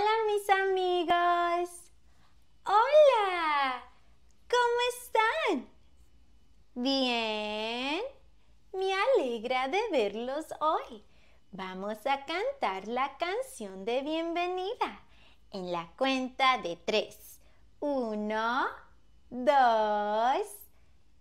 Hola mis amigos. Hola. ¿Cómo están? Bien. Me alegra de verlos hoy. Vamos a cantar la canción de bienvenida en la cuenta de tres. Uno, dos,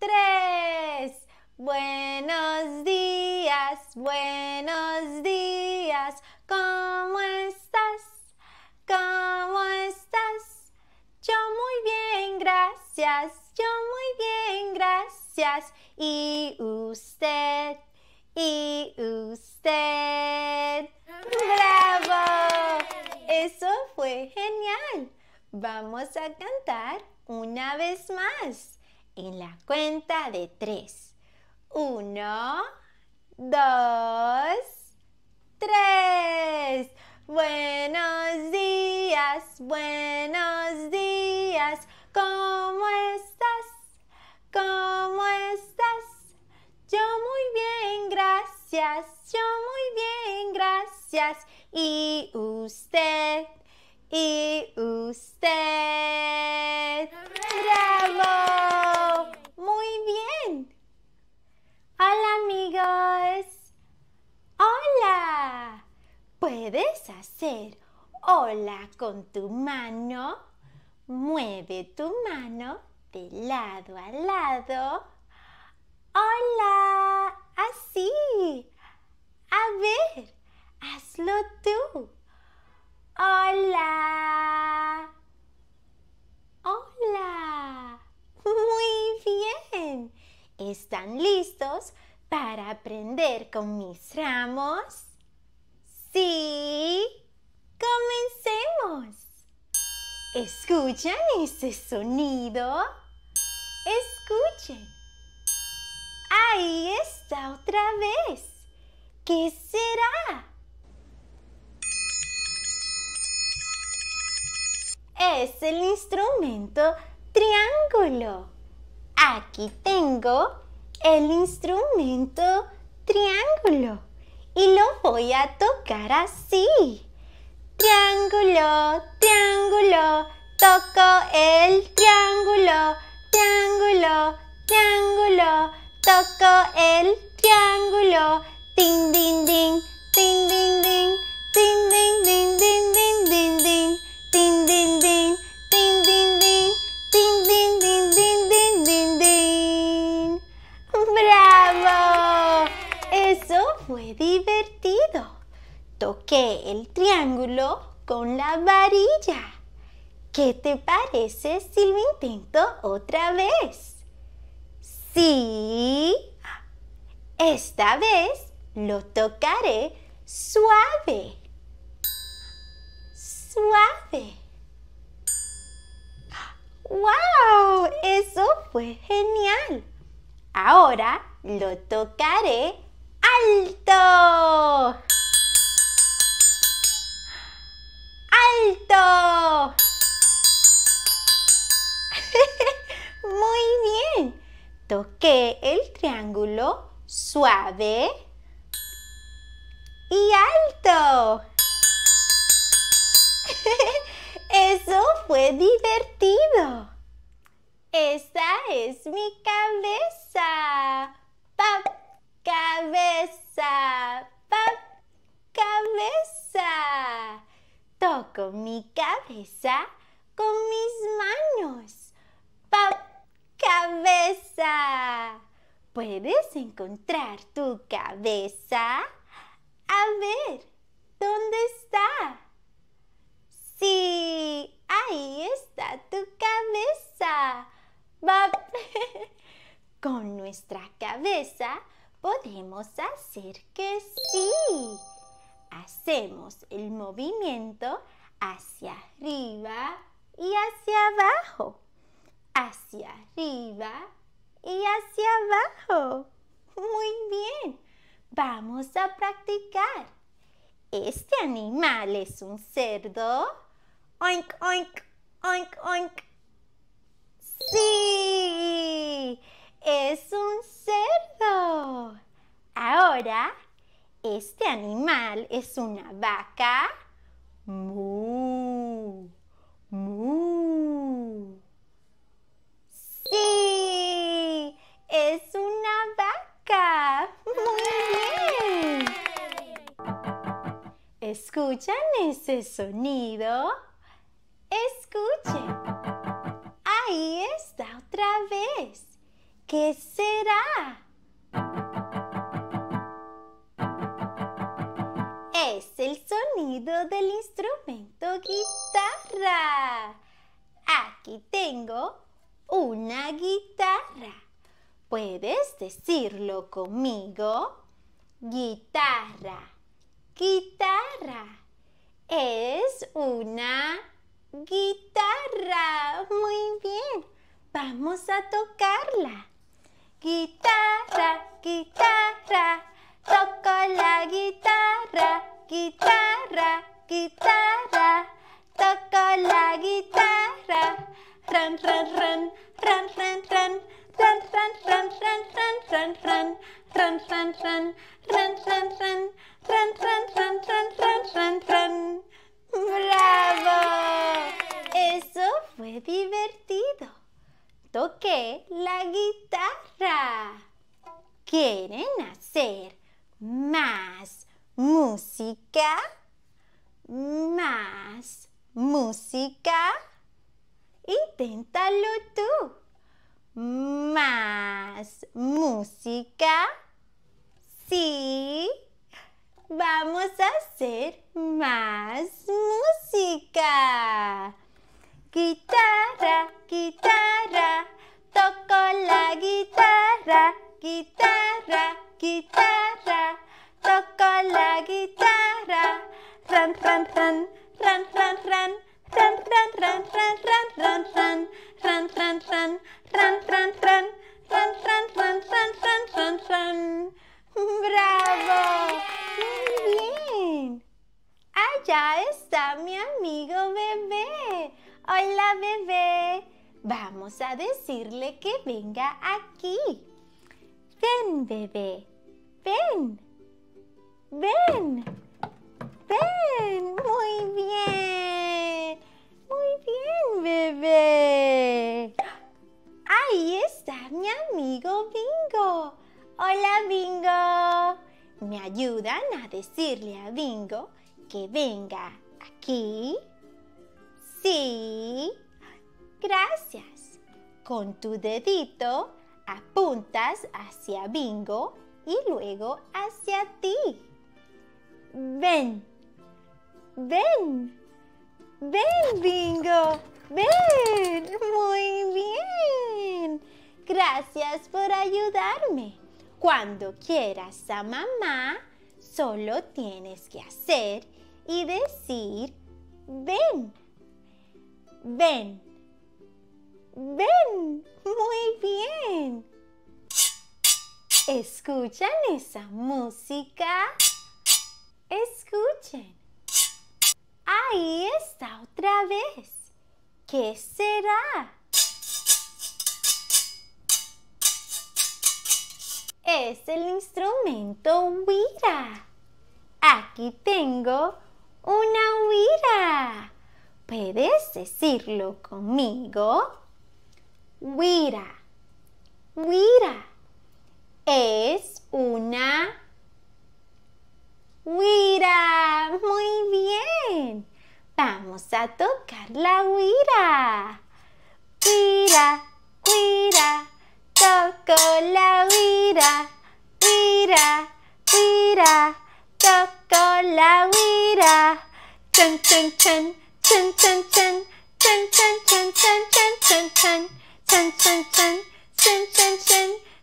tres. Buenos días, buenos días. ¿Cómo están? ¿cómo estás? Yo muy bien, gracias. Yo muy bien, gracias. ¿Y usted? ¿Y usted? ¡Bravo! Eso fue genial. Vamos a cantar una vez más en la cuenta de tres. Uno, dos, tres. Buenos días, buenos días, ¿cómo estás? ¿Cómo estás? Yo muy bien, gracias, yo muy bien, gracias. ¿Y usted? ¿Y usted? hacer hola con tu mano, mueve tu mano de lado a lado. Hola, así. A ver, hazlo tú. Hola. Hola. Muy bien. ¿Están listos para aprender con mis ramos? Sí, comencemos. ¿Escuchan ese sonido? Escuchen. Ahí está otra vez. ¿Qué será? Es el instrumento triángulo. Aquí tengo el instrumento triángulo y lo voy a tocar así. Triángulo, triángulo, toco el triángulo, triángulo, triángulo, toco el triángulo, ding, ding, ding, si lo intento otra vez? Sí. Esta vez lo tocaré suave. Suave. ¡Wow! Eso fue genial. Ahora lo tocaré alto. ¡Alto! Muy bien. Toqué el triángulo suave y alto. Eso fue divertido. Esa es mi cabeza. Pap, cabeza. Pap, cabeza. Toco mi cabeza con mis manos pap, cabeza. ¿Puedes encontrar tu cabeza? A ver, ¿dónde está? Sí, ahí está tu cabeza. Con nuestra cabeza podemos hacer que sí. Hacemos el movimiento hacia arriba y hacia abajo hacia arriba y hacia abajo. Muy bien, vamos a practicar. ¿Este animal es un cerdo? Oink, oink, oink, oink. Sí, es un cerdo. Ahora, ¿este animal es una vaca? Muy escuchan ese sonido, escuchen. Ahí está otra vez. ¿Qué será? Es el sonido del instrumento guitarra. Aquí tengo una guitarra. ¿Puedes decirlo conmigo? Guitarra guitarra. Es una guitarra. Muy bien. Vamos a tocarla. Guitarra, guitarra. Toco la guitarra, guitarra, guitarra. Toco la guitarra. Ran, ran, ran, ran, ran, ran. ¡Bravo! Eso fue divertido. Toqué la guitarra. ¿Quieren hacer más música? ¿Más música? Inténtalo tú más música? Sí, vamos a hacer más música. Guitarra, guitarra, toco la guitarra, guitarra, guitarra, toco la guitarra, ran, ran, ran, ran, ran, ran. ¡Bravo! ¡Muy bien! Allá está mi amigo bebé. Hola bebé. Vamos a decirle que venga aquí. Ven bebé. Ven. Ven. Ven. Muy bien bebé! Ahí está mi amigo Bingo. Hola Bingo. ¿Me ayudan a decirle a Bingo que venga aquí? Sí. Gracias. Con tu dedito apuntas hacia Bingo y luego hacia ti. Ven. Ven. Ven, Bingo. Ven. muy bien. Gracias por ayudarme. Cuando quieras a mamá, solo tienes que hacer y decir, ven, ven, ven. Muy bien. ¿Escuchan esa música? Escuchen. Ahí está otra vez. ¿Qué será? Es el instrumento huira. Aquí tengo una huira. ¿Puedes decirlo conmigo? Huira. Huira. Es una huira a tocar la huira. Huira, huira, toco la huira. Huira, toco la huira. chan, chan, chan, chan, chan, chan, chan, chan, chan, chan, chan, chan, chan, chan,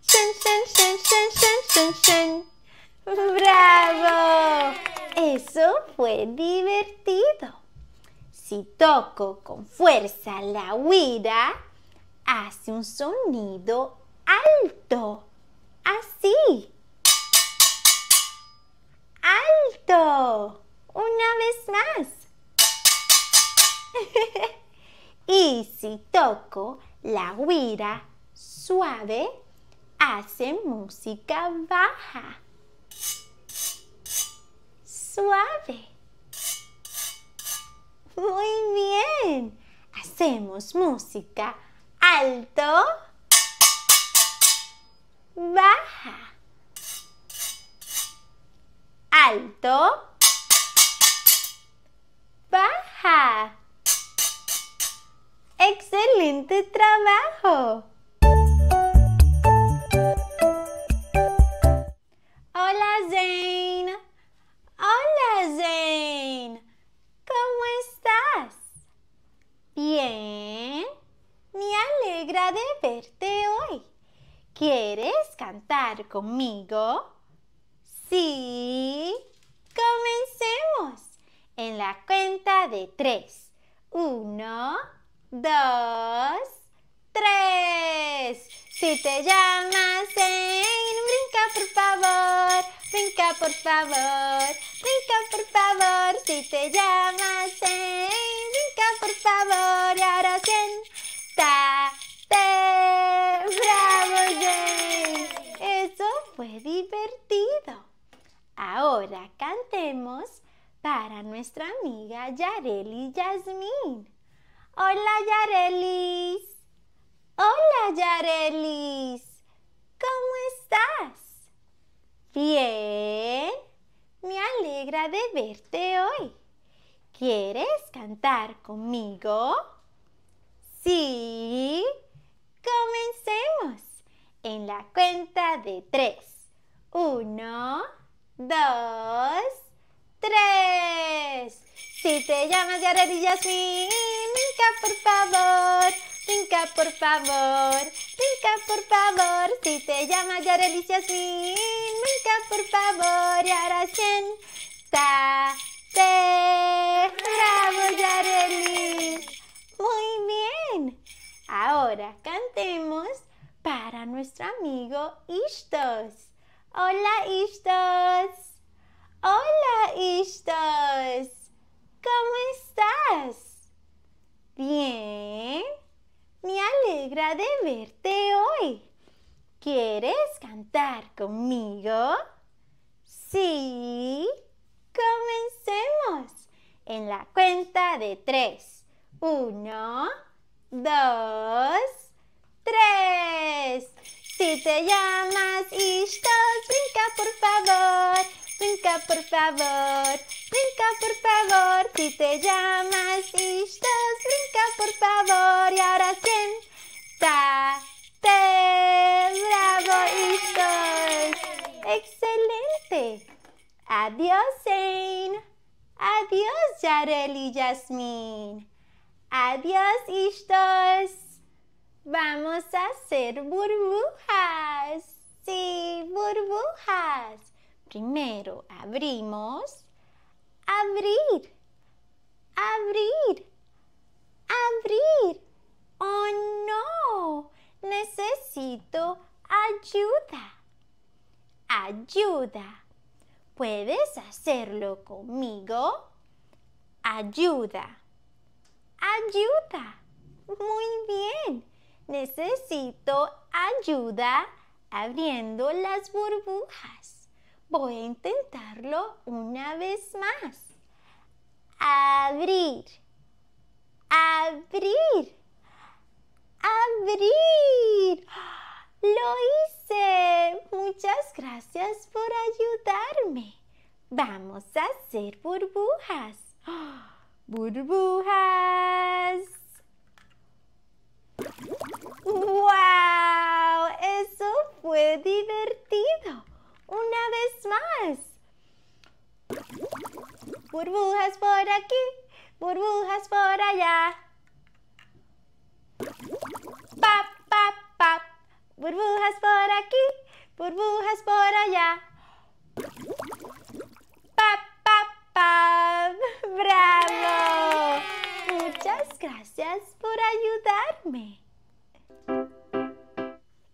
chan, chan, chan, chan, ¡Bravo! Eso fue divertido. Si toco con fuerza la huida, hace un sonido alto, así. Alto, una vez más. y si toco la huira suave, hace música baja. Suave. Muy bien. Hacemos música alto, baja, alto, baja. Excelente trabajo. conmigo? Sí. Comencemos. En la cuenta de tres. Uno, dos, tres. Si te llamas en brinca por favor, brinca por favor, brinca por favor. Si te llamas nuestra amiga Yareli Yasmín. Hola Yarelis. Hola Yarelis. ¿Cómo estás? Bien. Me alegra de verte hoy. ¿Quieres cantar conmigo? Sí. Comencemos. En la cuenta de tres. Uno, dos. Si te llamas Yareli y Yasmin, por favor, brinca por favor, brinca por favor. Si te llamas Yareli y así brinca por favor. Y ahora siéntate. ¡Bravo, Yareli! Muy bien. Ahora cantemos para nuestro amigo Istos. Hola, Istos. Hola, Istos. ¿Cómo estás? Bien. Me alegra de verte hoy. ¿Quieres cantar conmigo? Sí. Comencemos. En la cuenta de tres. Uno, dos, tres. Si te llamas Ishtos, brinca por favor. Brinca por favor, brinca por favor, si te llamas Ishtos, brinca por favor y ahora te Bravo Ishtos. Excelente. Adiós Zane. Adiós Yarel y Yasmin. Adiós Ishtos. Vamos a hacer burbujas. Sí, burbujas. Primero abrimos, abrir, abrir, abrir. Oh no, necesito ayuda. Ayuda. ¿Puedes hacerlo conmigo? Ayuda. Ayuda. Muy bien. Necesito ayuda abriendo las burbujas. Voy a intentarlo una vez más. Abrir, abrir, abrir. Lo hice. Muchas gracias por ayudarme. Vamos a hacer burbujas. Burbujas. ¡Wow! Eso fue divertido una vez más. Burbujas por aquí, burbujas por allá. Pap, pap, pap. Burbujas por aquí, burbujas por allá. Pap, pap, pap. ¡Bravo! Muchas gracias por ayudarme.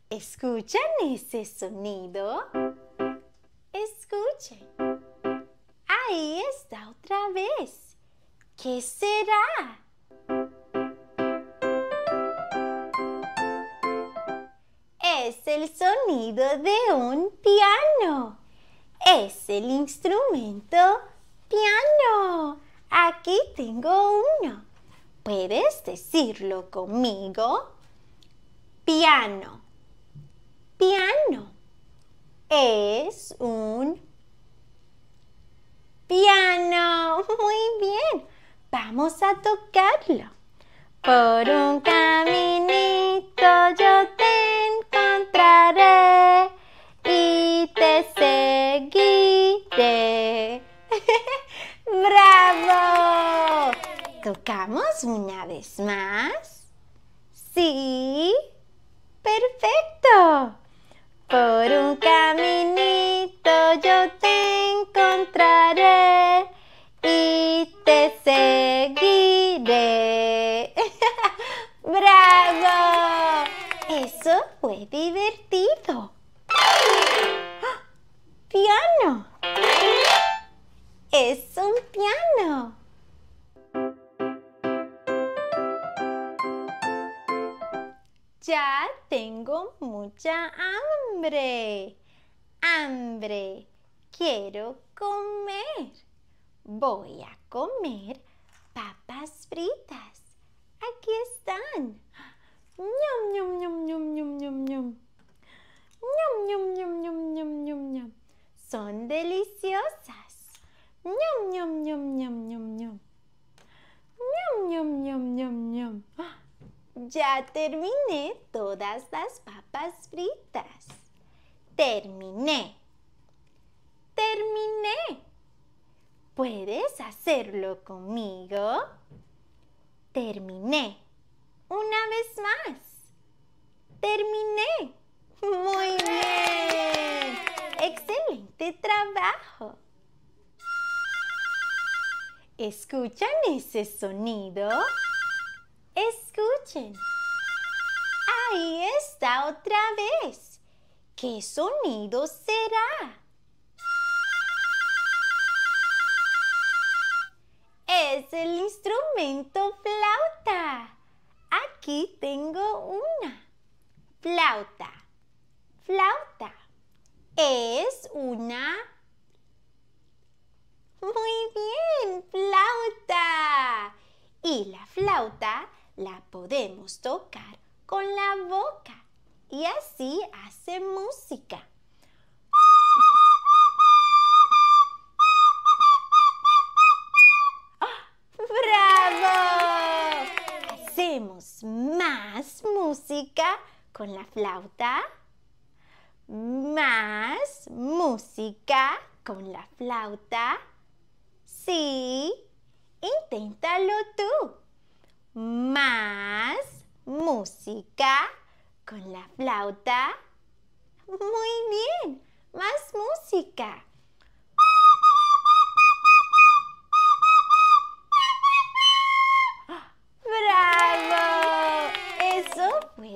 ¿Escuchan ese sonido? ¿Qué será? Es el sonido de un piano. Es el instrumento piano. Aquí tengo uno. ¿Puedes decirlo conmigo? Piano. Vamos a tocarlo. Por un caminito yo te encontraré y te seguiré. ¡Bravo! ¿Tocamos una vez más? Sí. Perfecto. Por un Eso fue divertido. ¡Ah! ¡Piano! Es un piano. Ya tengo mucha hambre. Hambre. Quiero comer. Voy a comer papas fritas. Aquí están ñam ñam ñam ñam ñam ñam ñam ñam ñam ñam ñam ñam ñam son deliciosas ñam ñam ñam ñam ñam ñam ñam ñam ñam ñam ñam ya terminé todas las papas fritas terminé terminé puedes hacerlo conmigo terminé una vez más. Terminé. Muy bien. Excelente trabajo. ¿Escuchan ese sonido? Escuchen. Ahí está otra vez. ¿Qué sonido será? Es el instrumento Aquí tengo una. Flauta. Flauta. Es una... Muy bien, flauta. Y la flauta la podemos tocar con la boca y así hace música. hacemos más música con la flauta. Más música con la flauta. Sí, inténtalo tú. Más música con la flauta. Muy bien, más música.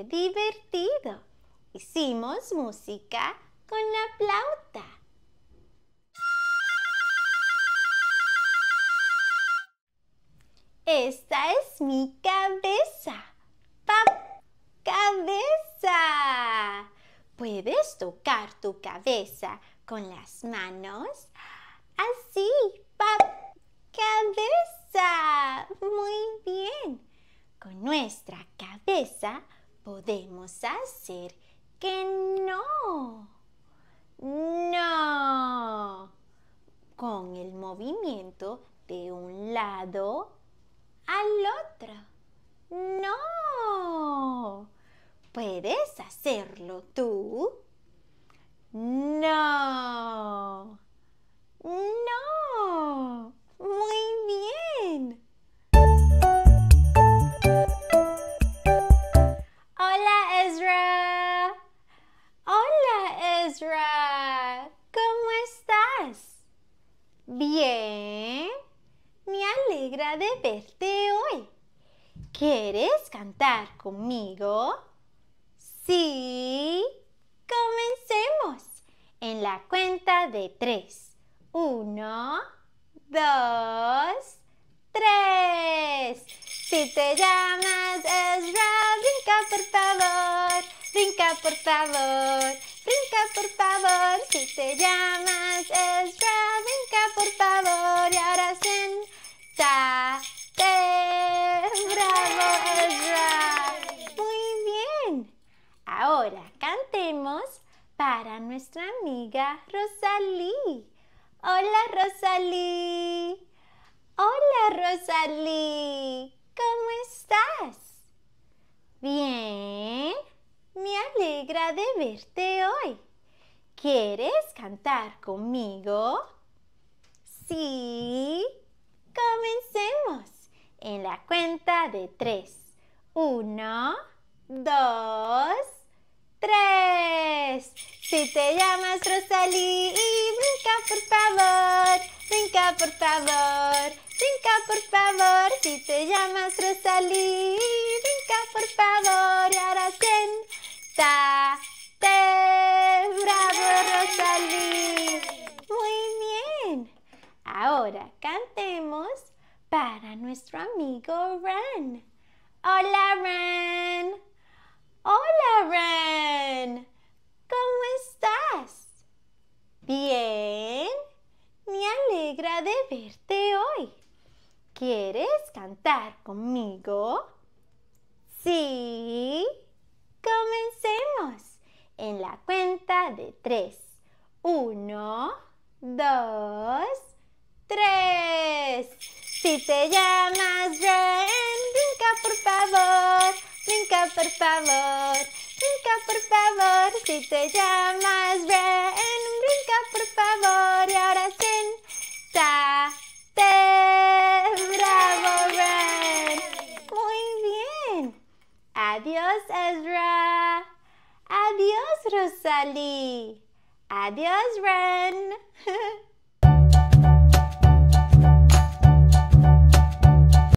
divertido. Hicimos música con la flauta. Esta es mi cabeza. Pap, ¡Cabeza! Puedes tocar tu cabeza con las manos. Así, Pap, ¡Cabeza! Muy bien. Con nuestra cabeza podemos hacer que no. No. Con el movimiento de un lado al otro. No. ¿Puedes hacerlo tú? No. No. Muy bien. de tres. Uno, dos, tres. Si te llamas Ezra, brinca por favor, brinca por favor, brinca por favor. Si te llamas Ezra, nuestra amiga Rosalí. Hola Rosalí. Hola Rosalí. ¿Cómo estás? Bien. Me alegra de verte hoy. ¿Quieres cantar conmigo? Sí. Comencemos. En la cuenta de tres. Uno, dos, tres. Si te llamas Rosalí, brinca por favor, brinca por favor, brinca por favor. Si te llamas Rosalí, brinca por favor y ahora te ¡Bravo, Rosalí! Muy bien. Ahora cantemos para nuestro amigo Ren Hola, Ren! Hola, Ren. ¿Cómo estás? Bien. Me alegra de verte hoy. ¿Quieres cantar conmigo? Sí. Comencemos. En la cuenta de tres. Uno, dos, tres. Si te llamas Ren, brinca por favor brinca por favor, brinca por favor, si te llamas Ren, brinca por favor y ahora te bravo Ren! Muy bien. Adiós Ezra. Adiós Rosalie Adiós Ren.